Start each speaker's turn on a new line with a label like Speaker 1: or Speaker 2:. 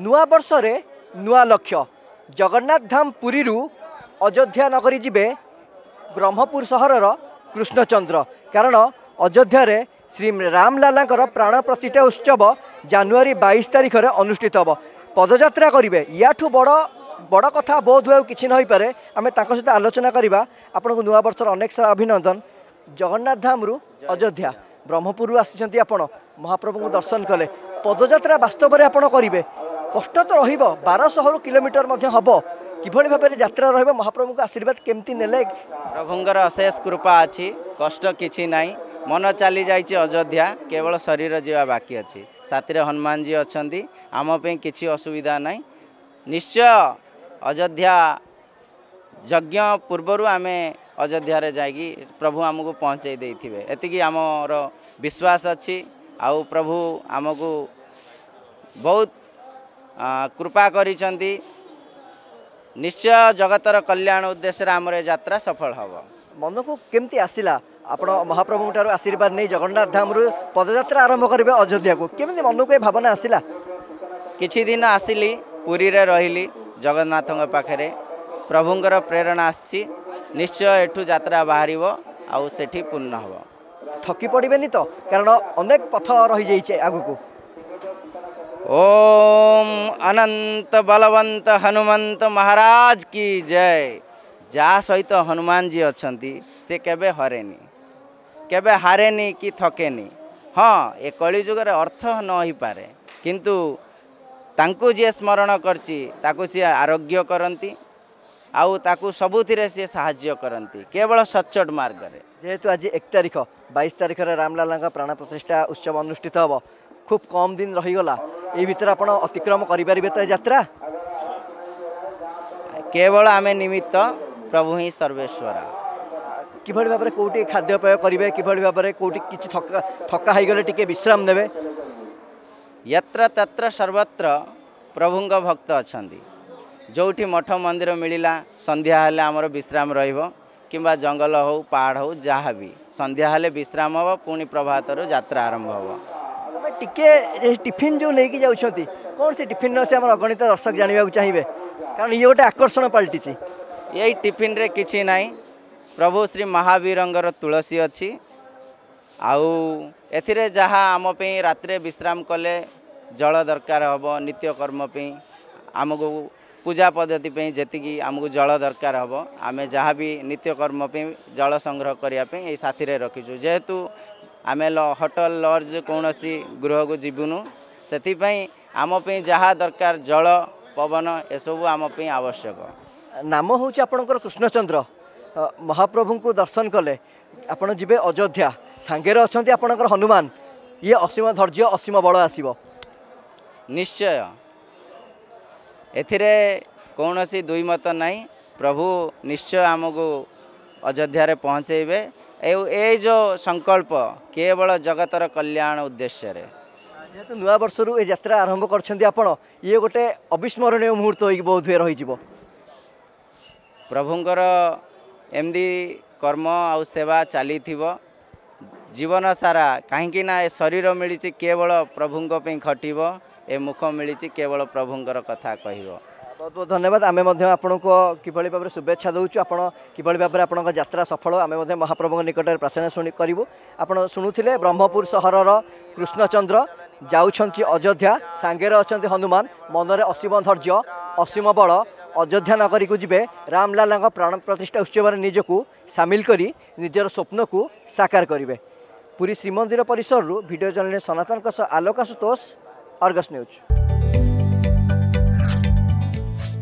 Speaker 1: ନୂଆ ବର୍ଷରେ ନୂଆ ଲକ୍ଷ୍ୟ ଜଗନ୍ନାଥ ଧାମ ପୁରୀରୁ ଅଯୋଧ୍ୟା ନଗରୀ ଯିବେ ବ୍ରହ୍ମପୁର ସହରର କୃଷ୍ଣଚନ୍ଦ୍ର କାରଣ ଅଯୋଧ୍ୟାରେ ଶ୍ରୀ ରାମଲାଲାଙ୍କର ପ୍ରାଣ ପ୍ରତିଷ୍ଠା ଉତ୍ସବ ଜାନୁଆରୀ ବାଇଶ ତାରିଖରେ ଅନୁଷ୍ଠିତ ହେବ ପଦଯାତ୍ରା କରିବେ ୟାଠୁ ବଡ଼ ବଡ଼ କଥା ବୋଧ ହୁଏ ଆଉ କିଛି ନ ହୋଇପାରେ ଆମେ ତାଙ୍କ ସହିତ ଆଲୋଚନା କରିବା ଆପଣଙ୍କୁ ନୂଆବର୍ଷର ଅନେକ ସାରା ଅଭିନନ୍ଦନ ଜଗନ୍ନାଥ ଧାମରୁ ଅଯୋଧ୍ୟା ବ୍ରହ୍ମପୁରରୁ ଆସିଛନ୍ତି ଆପଣ ମହାପ୍ରଭୁଙ୍କୁ ଦର୍ଶନ କଲେ ପଦଯାତ୍ରା ବାସ୍ତବରେ ଆପଣ କରିବେ কষ্ট তো রহব বারশহর কিলোমিটর হব কিভাবে ভাবে যাত্রা রহব মহাপ্রভু আশীর্বাদ
Speaker 2: কেমতি নেলে প্রভুঙ্কর অশেষ কৃপা আছে কষ্ট কিছু নাই মন চালি যাই অযোধ্যা কেবল শরীর যা বাকি অছি সাথে হনুমানজী অনেক আমপে কিছু অসুবিধা নাই নিশ্চয় অযোধ্যা যজ্ঞ পূর্বରୁ ଆମେ ଅଯୋଧ୍ୟାରେ ଯାଇକି ପ୍ରଭୁ ଆମକୁ ପହଞ୍ଚାଇ ଦେଇଥିବେ ଏତିକି ଆମର ବିଶ୍ୱାସ ଅଛି ଆଉ ପ୍ରଭୁ ଆମକୁ ବହୁତ কৃপা করেছেন নিশ্চয় জগতর কল্যাণ উদ্দেশ্যে আমার এই যাত্রা সফল হব মনকু কেমতি আসিলা আপনার মহাপ্রভু আশীর্বাদ নিয়ে জগন্নাথ
Speaker 1: ধামর পদযাত্রা আরম্ভ করবে অযোধ্যা কেমি মনকু এ ভাবনা আসিলা
Speaker 2: কিছু দিন আসিলি পুরীরে রহিলি জগন্নাথঙ্ক পাখে প্রভুঙ্কর প্রেরণা আসছি নিশ্চয় এঠু যাত্রা বাহার আউ সেটি পূর্ণ হব
Speaker 1: থকি পড়বে তো
Speaker 2: কারণ অনেক পথ রহিযাই আগুক ওম অনন্ত বলবন্ত হনুমন্ত মহারাজ কি জয় যা সহিত হনুমানজী অଛନ୍ତି সে কেবে হরেনি কেবে হারেনি কি ঠকেনি ହଁ ଏ କଳିଯୁଗରେ ଅର୍ଥ ନ ହୋଇପାରେ କିନ୍ତୁ ତାଙ୍କୁ ଯିଏ ସ୍ମରଣ କରିଛି ତାକୁ ସିଏ ଆରୋଗ୍ୟ କରନ୍ତି ଆଉ ତାକୁ ସବୁଥିରେ ସିଏ ସାହାଯ୍ୟ କରନ୍ତି କେବଳ ସଚ୍ଚୋଟ ମାର୍ଗରେ
Speaker 1: ଯେହେତୁ ଆଜି ଏକ ତାରିଖ ବାଇଶ ତାରିଖରେ ରାମଲାଲାଙ୍କ ପ୍ରାଣ ପ୍ରତିଷ୍ଠା ଉତ୍ସବ ଅନୁଷ୍ଠିତ ହେବ ଖୁବ୍ କମ୍ ଦିନ ରହିଗଲା এই ভিতরে আপনার অতিক্রম করে
Speaker 2: পারবে তো যাত্রা কেবল আমি নিমিত্ত প্রভু হি সর্বেশ্বর কিভাবে ভাবে কোটি খাদ্যপেয় করবে কিভাবে ভাবে কোটি কিছু থকা থকা হয়ে টিকে বিশ্রাম নেবে यत्र तत्र सर्वत्र ପ୍ରଭୁଙ୍କ ଭକ୍ତ ଅଛନ୍ତି ଯେଉଁଠି ମଠ ମନ୍ଦିର ମିଳିଲା ସନ୍ଧ୍ୟା ହେଲେ ଆମର ବିଶ୍ରାମ ରହିବ କିମ୍ବା ଜଙ୍ଗଲ ହେଉ ପାହାଡ଼ ହେଉ ଯାହା ବି ସନ୍ଧ୍ୟା ହେଲେ ବିଶ୍ରାମ ହେବ ପୁଣି ପ୍ରଭାତରୁ ଯାତ୍ରା ଆରମ୍ଭ ହେବ
Speaker 1: টিকে টিফিन जो लेकिन जाऊँगी कौन से टिफिन अच्छे आम अगणित दर्शक जानवाक चाहिए कारण ये गोटे आकर्षण पलटि
Speaker 2: यही टिफिन रे कि ना प्रभु श्री महावीर तुलसी अच्छी ଆଉ ଏଥିରେ ଯାହା ଆମ ପାଇଁ ରାତିରେ ବିଶ୍ରାମ କଲେ ଜଳ ଦରକାର ହେବ ନିତ୍ୟକର୍ମ ପାଇଁ ଆମକୁ ପୂଜା ପଦ୍ଧତି ପାଇଁ ଯେତିକି ଆମକୁ ଜଳ ଦରକାର ହେବ ଆମେ ଯାହା ବି ନିତ୍ୟକର୍ମ ପାଇଁ ଜଳ ସଂଗ୍ରହ କରିବା ପାଇଁ ଏଇ ସାଥିରେ ରଖିଛୁ ଯେହେତୁ ଆମେ ହୋଟେଲ ଲଜ୍ କୌଣସି ଗୃହକୁ ଯିବୁନୁ ସେଥିପାଇଁ ଆମ ପାଇଁ ଯାହା ଦରକାର ଜଳ ପବନ ଏସବୁ ଆମ ପାଇଁ ଆବଶ୍ୟକ
Speaker 1: ନାମ ହେଉଛି ଆପଣଙ୍କର କୃଷ୍ଣଚନ୍ଦ୍ର ମହାପ୍ରଭୁଙ୍କୁ ଦର୍ଶନ କଲେ ଆପଣ ଯିବେ ଅଯୋଧ୍ୟା ସାଙ୍ଗରେ ଅଛନ୍ତି ଆପଣଙ୍କର
Speaker 2: ହନୁମାନ ଇଏ ଅସୀମ ଧୈର୍ଯ୍ୟ ଅସୀମ ବଳ ଆସିବ ନିଶ୍ଚୟ ଏଥିରେ କୌଣସି ଦୁଇମତ ନାହିଁ ପ୍ରଭୁ ନିଶ୍ଚୟ ଆମକୁ ଅଯୋଧ୍ୟାରେ ପହଞ୍ଚେଇବେ ଏ ଯେଉଁ ସଂକଳ୍ପ କେବଳ ଜଗତର କଲ୍ୟାଣ ଉଦ୍ଦେଶ୍ୟରେ
Speaker 1: ଯେହେତୁ ନୂଆ ବର୍ଷରୁ ଏ ଯାତ୍ରା ଆରମ୍ଭ କରିଛନ୍ତି ଆପଣ ଇଏ ଗୋଟେ ଅବିସ୍ମରଣୀୟ ମୁହୂର୍ତ୍ତ ହୋଇକି ବହୁତ ହୁଏ ରହିଯିବ
Speaker 2: ପ୍ରଭୁଙ୍କର ଏମିତି କର୍ମ ଆଉ ସେବା ଚାଲିଥିବ ଜୀବନ ସାରା କାହିଁକିନା ଏ ଶରୀର ମିଳିଛି କେବଳ ପ୍ରଭୁଙ୍କ ପାଇଁ ଖଟିବ ଏ ମୁଖ ମିଳିଛି କେବଳ ପ୍ରଭୁଙ୍କର କଥା କହିବ
Speaker 1: ବହୁତ ବହୁତ ଧନ୍ୟବାଦ ଆମେ ମଧ୍ୟ ଆପଣଙ୍କୁ କିଭଳି ଭାବରେ ଶୁଭେଚ୍ଛା ଦେଉଛୁ ଆପଣ କିଭଳି ଭାବରେ ଆପଣଙ୍କ ଯାତ୍ରା ସଫଳ ଆମେ ମଧ୍ୟ ମହାପ୍ରଭୁଙ୍କ ନିକଟରେ ପ୍ରାର୍ଥନା ଶୁଣି କରିବୁ ଆପଣ ଶୁଣୁଥିଲେ ବ୍ରହ୍ମପୁର ସହରର କୃଷ୍ଣଚନ୍ଦ୍ର ଯାଉଛନ୍ତି ଅଯୋଧ୍ୟା ସାଙ୍ଗରେ ଅଛନ୍ତି ହନୁମାନ ମନରେ ଅସୀମ ଧୈର୍ଯ୍ୟ ଅସୀମ ବଳ ଅଯୋଧ୍ୟା ନଗରୀକୁ ଯିବେ ରାମଲାଲାଙ୍କ ପ୍ରାଣ ପ୍ରତିଷ୍ଠା ଉତ୍ସବରେ ନିଜକୁ ସାମିଲ କରି ନିଜର ସ୍ୱପ୍ନକୁ ସାକାର କରିବେ ପୁରୀ ଶ୍ରୀମନ୍ଦିର ପରିସରରୁ ଭିଡ଼ିଓ ଜଣେ ସନାତନଙ୍କ ସହ ଆଲୋକାଶୁତୋଷ ଅର୍ଗସ ନ୍ୟୁଜ୍